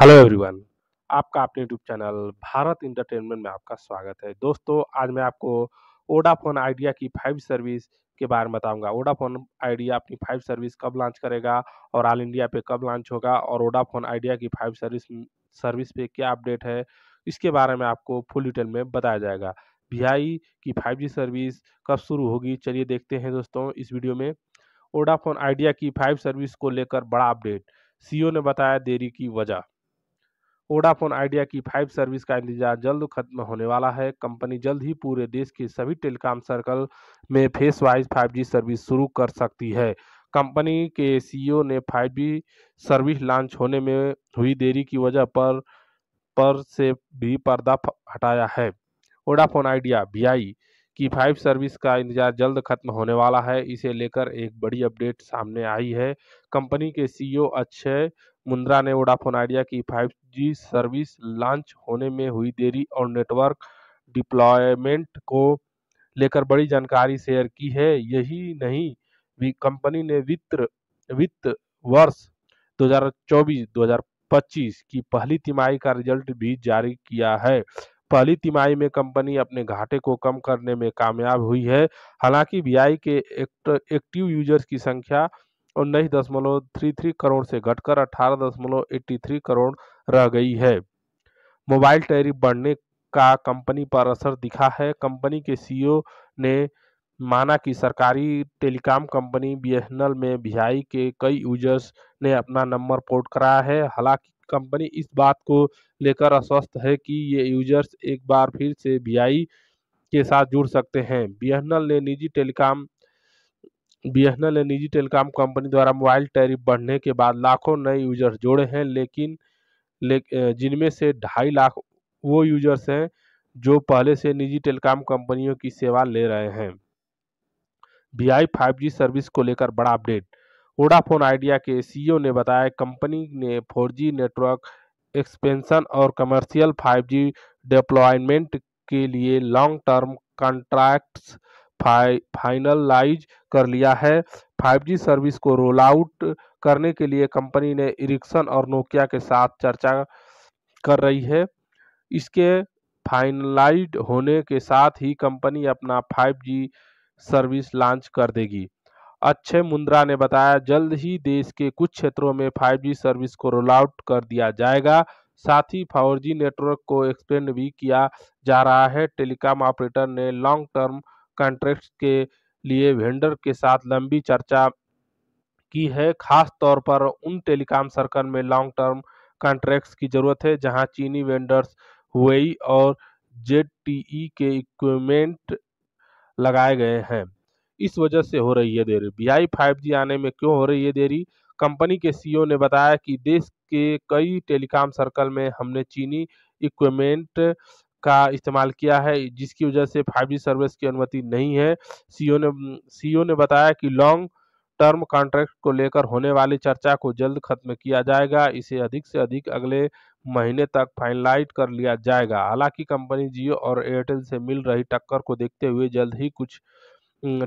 hello everyone आपका अपने YouTube channel Bharat entertainment में आपका स्वागत है दोस्तों आज मैं आपको ओडाफोन आइडिया की फाइव सर्विस के बारे में बताऊंगा ओडाफोन आइडिया अपनी फाइव सर्विस कब लॉन्च करेगा और ऑल इंडिया पे कब लॉन्च होगा और ओडाफोन आइडिया की फाइव सर्विस सर्विस पे क्या अपडेट है इसके बारे में आपको फुल डिटेल में बताया जाएगा वी की फाइव सर्विस कब शुरू होगी चलिए देखते हैं दोस्तों इस वीडियो में ओडाफोन आइडिया की फाइव सर्विस को लेकर बड़ा अपडेट सी e ने बताया देरी की वजह ओडाफोन आइडिया की फाइव सर्विस का इंतजार जल्द खत्म होने वाला है कंपनी जल्द ही पूरे देश के सभी टेलीकॉम सर्कल में फेस वाइज फाइव सर्विस शुरू कर सकती है कंपनी के सीईओ ने फाइव सर्विस लॉन्च होने में हुई देरी की वजह पर पर से भी पर्दा हटाया है ओडाफोन आइडिया वी की फाइव सर्विस का इंतजार जल्द खत्म होने वाला है इसे लेकर एक बड़ी अपडेट सामने आई है कंपनी के सीईओ अक्षय मुंद्रा ने वोडाफोन आइडिया की फाइव जी सर्विस लॉन्च होने में हुई देरी और नेटवर्क डिप्लॉयमेंट को लेकर बड़ी जानकारी शेयर की है यही नहीं भी कंपनी ने वित्त वित्त वर्ष 2024-2025 की पहली तिमाही का रिजल्ट भी जारी किया है पहली तिमाही में कंपनी अपने घाटे को कम करने में कामयाब हुई है हालांकि वीआई के एक्टिव यूजर्स की संख्या उन्नीस दशमलव थ्री थ्री करोड़ से घटकर अठारह दशमलव एट्टी थ्री करोड़ रह गई है मोबाइल टैरिफ बढ़ने का कंपनी पर असर दिखा है कंपनी के सीईओ ने माना कि सरकारी टेलीकॉम कंपनी बीएसएनएल में आई के कई यूजर्स ने अपना नंबर पोर्ट कराया है हालांकि कंपनी इस बात को लेकर अस्वस्थ है कि ये यूजर्स एक बार फिर से आई के साथ जुड़ सकते हैं एल ने निजी टेलीकॉम बीएसएनएल ने निजी टेलीकॉम कंपनी द्वारा मोबाइल टैरिफ बढ़ने के बाद लाखों नए यूजर्स जोड़े हैं लेकिन ले, जिनमें से ढाई लाख वो यूजर्स हैं जो पहले से निजी टेलीकॉम कंपनियों की सेवा ले रहे हैं वी आई फाइव सर्विस को लेकर बड़ा अपडेट वोडाफोन आइडिया के सीईओ ने बताया कंपनी ने 4G नेटवर्क एक्सपेंशन और कमर्शियल 5G डिप्लॉयमेंट के लिए लॉन्ग टर्म कॉन्ट्रैक्ट्स फाइ फाइनलाइज कर लिया है 5G सर्विस को रोल आउट करने के लिए कंपनी ने इरिक्सन और नोकिया के साथ चर्चा कर रही है इसके फाइनलाइज होने के साथ ही कंपनी अपना 5G सर्विस लॉन्च कर देगी अक्षय मुंद्रा ने बताया जल्द ही देश के कुछ क्षेत्रों में 5G सर्विस को रोल आउट कर दिया जाएगा साथ ही 4G नेटवर्क को एक्सपेंड भी किया जा रहा है टेलीकॉम ऑपरेटर ने लॉन्ग टर्म कॉन्ट्रैक्ट के लिए वेंडर के साथ लंबी चर्चा की है खास तौर पर उन टेलीकॉम सर्कल में लॉन्ग टर्म कॉन्ट्रैक्ट्स की ज़रूरत है जहां चीनी वेंडर्स हुए और जेड के इक्विपमेंट लगाए गए हैं इस वजह से हो रही है देरी बी आई फाइव आने में क्यों हो रही है देरी कंपनी के सीईओ ने बताया कि देश के कई टेलीकॉम सर्कल में हमने चीनी इक्विपमेंट का इस्तेमाल किया है जिसकी वजह से 5G सर्विस की अनुमति नहीं है सीईओ e ने सीईओ e ने बताया कि लॉन्ग टर्म कॉन्ट्रैक्ट को लेकर होने वाली चर्चा को जल्द खत्म किया जाएगा इसे अधिक से अधिक अगले महीने तक फाइनलाइट कर लिया जाएगा हालांकि कंपनी जियो और एयरटेल से मिल रही टक्कर को देखते हुए जल्द ही कुछ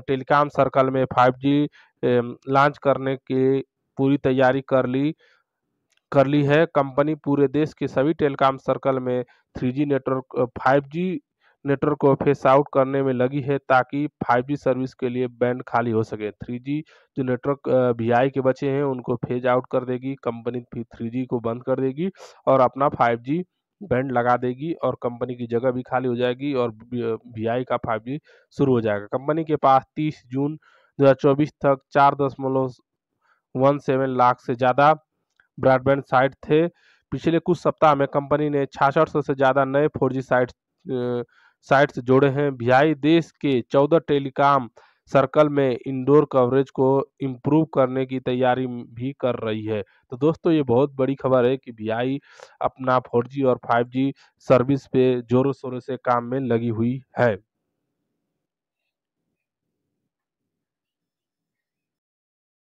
टेलीकॉम सर्कल में 5G लॉन्च करने की पूरी तैयारी कर ली कर ली है कंपनी पूरे देश के सभी टेलीकॉम सर्कल में 3G नेटवर्क 5G नेटवर्क को फेस आउट करने में लगी है ताकि 5G सर्विस के लिए बैंड खाली हो सके 3G जो नेटवर्क वी आई के बचे हैं उनको फेज आउट कर देगी कंपनी फिर जी को बंद कर देगी और अपना फाइव बैंड लगा देगी और कंपनी की जगह भी खाली हो जाएगी और वी आई का फाइव शुरू हो जाएगा कंपनी के पास 30 जून 2024 तक चार दशमलव वन सेवन लाख से ज़्यादा ब्रॉडबैंड साइट थे पिछले कुछ सप्ताह में कंपनी ने छियासठ से ज़्यादा नए फोर जी साइट साइट्स जोड़े हैं भियाई देश के चौदह टेलीकॉम सर्कल में इंडोर कवरेज को इम्प्रूव करने की तैयारी भी कर रही है तो दोस्तों ये बहुत बड़ी खबर है कि वी अपना फोर और फाइव सर्विस पे ज़ोरों शोरों से काम में लगी हुई है